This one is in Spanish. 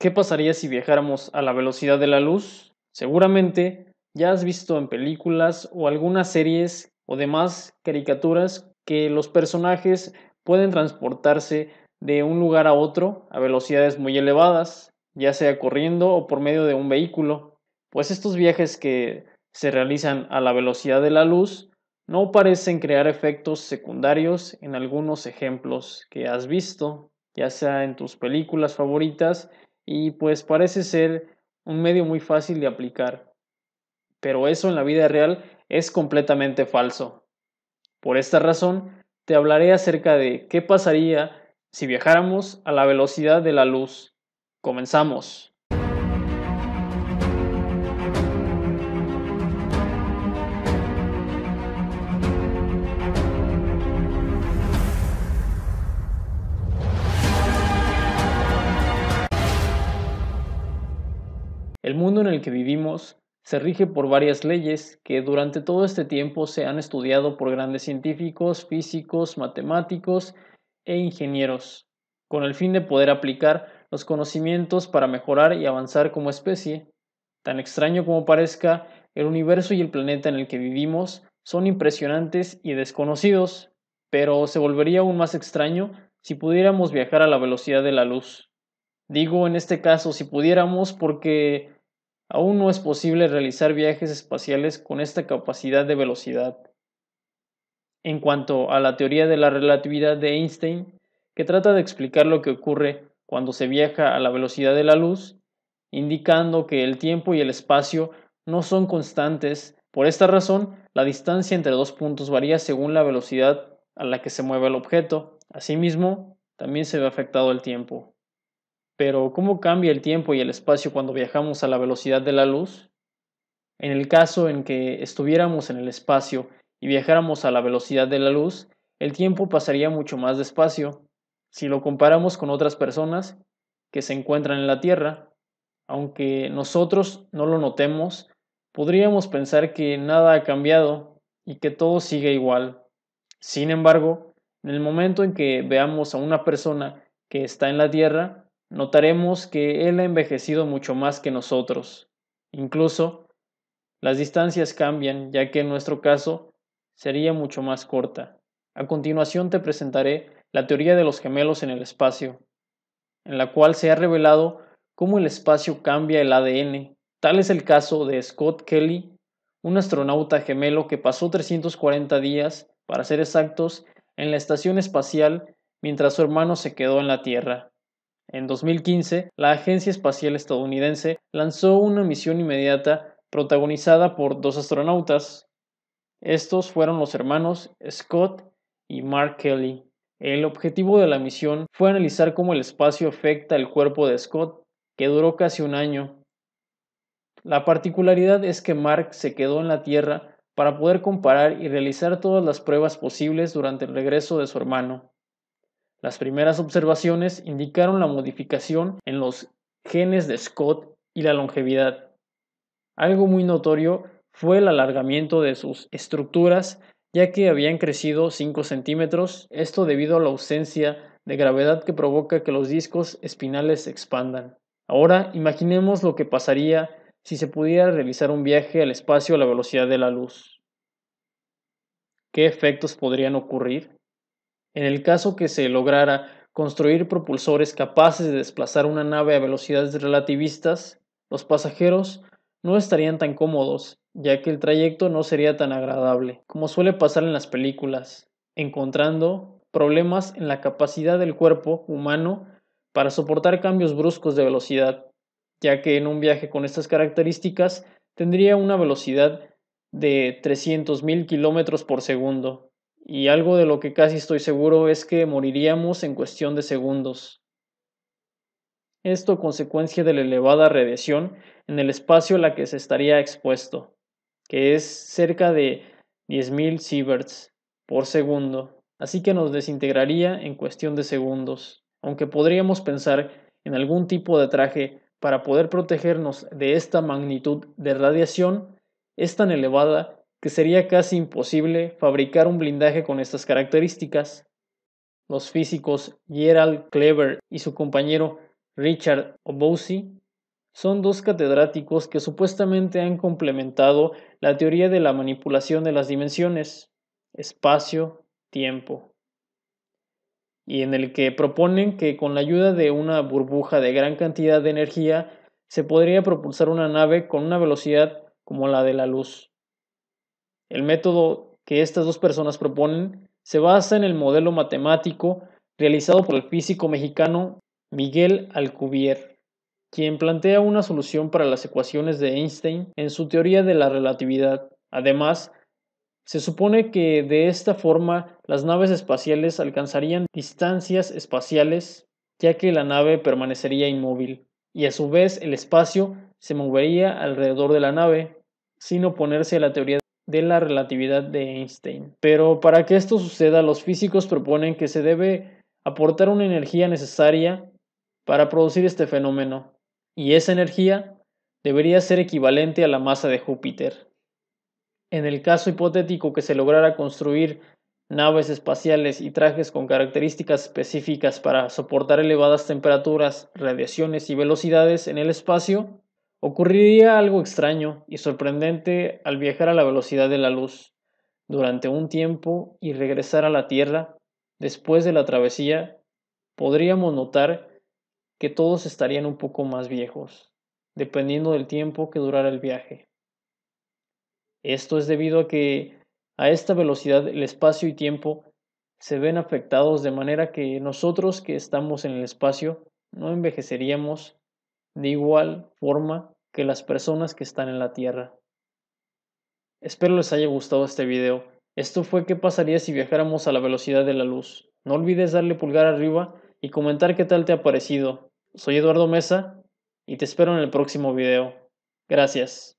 ¿Qué pasaría si viajáramos a la velocidad de la luz? Seguramente ya has visto en películas o algunas series o demás caricaturas que los personajes pueden transportarse de un lugar a otro a velocidades muy elevadas, ya sea corriendo o por medio de un vehículo. Pues estos viajes que se realizan a la velocidad de la luz no parecen crear efectos secundarios en algunos ejemplos que has visto, ya sea en tus películas favoritas y pues parece ser un medio muy fácil de aplicar. Pero eso en la vida real es completamente falso. Por esta razón, te hablaré acerca de qué pasaría si viajáramos a la velocidad de la luz. Comenzamos. en el que vivimos se rige por varias leyes que durante todo este tiempo se han estudiado por grandes científicos, físicos, matemáticos e ingenieros, con el fin de poder aplicar los conocimientos para mejorar y avanzar como especie. Tan extraño como parezca, el universo y el planeta en el que vivimos son impresionantes y desconocidos, pero se volvería aún más extraño si pudiéramos viajar a la velocidad de la luz. Digo en este caso si pudiéramos porque Aún no es posible realizar viajes espaciales con esta capacidad de velocidad. En cuanto a la teoría de la relatividad de Einstein, que trata de explicar lo que ocurre cuando se viaja a la velocidad de la luz, indicando que el tiempo y el espacio no son constantes. Por esta razón, la distancia entre dos puntos varía según la velocidad a la que se mueve el objeto. Asimismo, también se ve afectado el tiempo. Pero ¿cómo cambia el tiempo y el espacio cuando viajamos a la velocidad de la luz? En el caso en que estuviéramos en el espacio y viajáramos a la velocidad de la luz, el tiempo pasaría mucho más despacio si lo comparamos con otras personas que se encuentran en la Tierra. Aunque nosotros no lo notemos, podríamos pensar que nada ha cambiado y que todo sigue igual. Sin embargo, en el momento en que veamos a una persona que está en la Tierra, notaremos que Él ha envejecido mucho más que nosotros. Incluso, las distancias cambian, ya que en nuestro caso sería mucho más corta. A continuación te presentaré la teoría de los gemelos en el espacio, en la cual se ha revelado cómo el espacio cambia el ADN. Tal es el caso de Scott Kelly, un astronauta gemelo que pasó 340 días, para ser exactos, en la estación espacial mientras su hermano se quedó en la Tierra. En 2015, la Agencia Espacial Estadounidense lanzó una misión inmediata protagonizada por dos astronautas. Estos fueron los hermanos Scott y Mark Kelly. El objetivo de la misión fue analizar cómo el espacio afecta el cuerpo de Scott, que duró casi un año. La particularidad es que Mark se quedó en la Tierra para poder comparar y realizar todas las pruebas posibles durante el regreso de su hermano. Las primeras observaciones indicaron la modificación en los genes de Scott y la longevidad. Algo muy notorio fue el alargamiento de sus estructuras, ya que habían crecido 5 centímetros, esto debido a la ausencia de gravedad que provoca que los discos espinales se expandan. Ahora imaginemos lo que pasaría si se pudiera realizar un viaje al espacio a la velocidad de la luz. ¿Qué efectos podrían ocurrir? En el caso que se lograra construir propulsores capaces de desplazar una nave a velocidades relativistas, los pasajeros no estarían tan cómodos, ya que el trayecto no sería tan agradable, como suele pasar en las películas, encontrando problemas en la capacidad del cuerpo humano para soportar cambios bruscos de velocidad, ya que en un viaje con estas características tendría una velocidad de 300.000 km por segundo, y algo de lo que casi estoy seguro es que moriríamos en cuestión de segundos. Esto consecuencia de la elevada radiación en el espacio a la que se estaría expuesto, que es cerca de 10.000 sieverts por segundo, así que nos desintegraría en cuestión de segundos, aunque podríamos pensar en algún tipo de traje para poder protegernos de esta magnitud de radiación, es tan elevada que sería casi imposible fabricar un blindaje con estas características. Los físicos Gerald Clever y su compañero Richard Obosi son dos catedráticos que supuestamente han complementado la teoría de la manipulación de las dimensiones, espacio, tiempo, y en el que proponen que con la ayuda de una burbuja de gran cantidad de energía se podría propulsar una nave con una velocidad como la de la luz. El método que estas dos personas proponen se basa en el modelo matemático realizado por el físico mexicano Miguel Alcubierre, quien plantea una solución para las ecuaciones de Einstein en su teoría de la relatividad. Además, se supone que de esta forma las naves espaciales alcanzarían distancias espaciales, ya que la nave permanecería inmóvil, y a su vez el espacio se movería alrededor de la nave, sin oponerse a la teoría de la relatividad de Einstein. Pero para que esto suceda, los físicos proponen que se debe aportar una energía necesaria para producir este fenómeno, y esa energía debería ser equivalente a la masa de Júpiter. En el caso hipotético que se lograra construir naves espaciales y trajes con características específicas para soportar elevadas temperaturas, radiaciones y velocidades en el espacio, Ocurriría algo extraño y sorprendente al viajar a la velocidad de la luz durante un tiempo y regresar a la Tierra. Después de la travesía, podríamos notar que todos estarían un poco más viejos, dependiendo del tiempo que durara el viaje. Esto es debido a que a esta velocidad el espacio y tiempo se ven afectados de manera que nosotros que estamos en el espacio no envejeceríamos de igual forma que las personas que están en la Tierra. Espero les haya gustado este video. Esto fue qué pasaría si viajáramos a la velocidad de la luz. No olvides darle pulgar arriba y comentar qué tal te ha parecido. Soy Eduardo Mesa y te espero en el próximo video. Gracias.